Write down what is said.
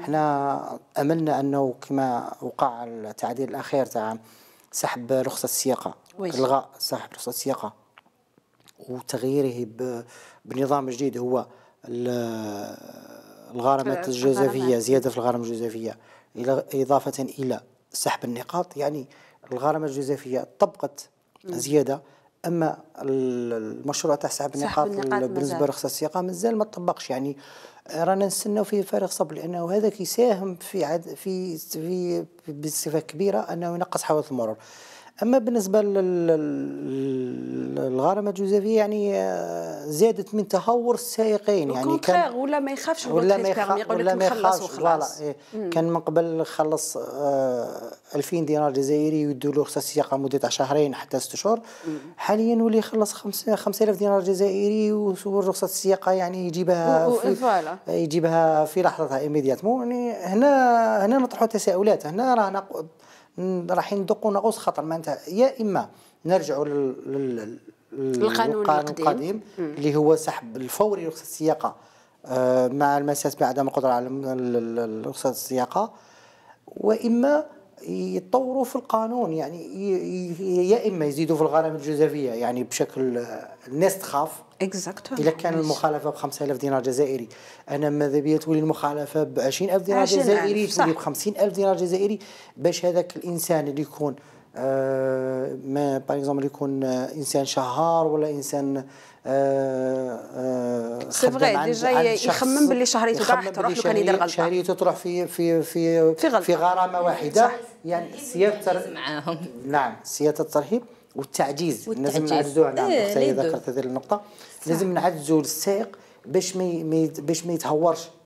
احنا املنا انه كما وقع التعديل الاخير تاع سحب رخصه السياقه الغاء سحب رخصه السياقه وتغييره بنظام جديد هو الغرامات الجزافيه زياده في الغرامه الجزافيه اضافه الى سحب النقاط يعني الغرامه الجزافيه طبقت زياده اما المشروع تاع سحب النقاط بالنسبه لرخصه السياقه مازال ما طبقش يعني رانا نستناو فيه فارغ صبر لانه هذا كيساهم في عد في في بصفه كبيره انه ينقص حوادث المرور اما بالنسبه للغرامه الجزافيه يعني آه، زادت من تهور السائقين يعني كان ولا ما يخافش ولا ما ولا ما يخافش خلاص إيه، كان من قبل خلص 2000 آه، دينار جزائري يدوا له رخصه سياقه مده شهرين حتى ست شهور حاليا ولي خلص 5000 دينار جزائري ورخصه السياقه يعني يجيبها في يجيبها في لحظتها ايميدياتمون يعني هنا هنا نطرحوا تساؤلات هنا راه راحين ندقوا ناقوس خطر معناتها يا اما نرجعوا لل القانون القديم, القديم اللي هو سحب الفوري رخصه السياقه آه، مع المساس بعدم القدره على رخصه السياقه واما يتطوروا في القانون يعني يا اما يزيدوا في الغرامه الجزافيه يعني بشكل آه، الناس تخاف اكزاكتو اذا كان المخالفه ب 5000 دينار جزائري انا ماذا بيا تولي المخالفه ب 20000 دينار جزائري تولي ب 50000 دينار جزائري باش هذاك الانسان اللي يكون آه، ما باغ اكزومبل يكون انسان شهار ولا انسان سي فغي ديجا يخمم باللي شهريته تروح لو كان يدير غلطه شهريته تروح في في في في, غلطة. في غرامه واحده صح. يعني سياده معاهم نعم سياده الترهيب والتعجيز, والتعجيز. لازم نعززوا على إيه، ذكرت هذه النقطه صح. لازم نعززوا السائق باش ما باش ما يتهورش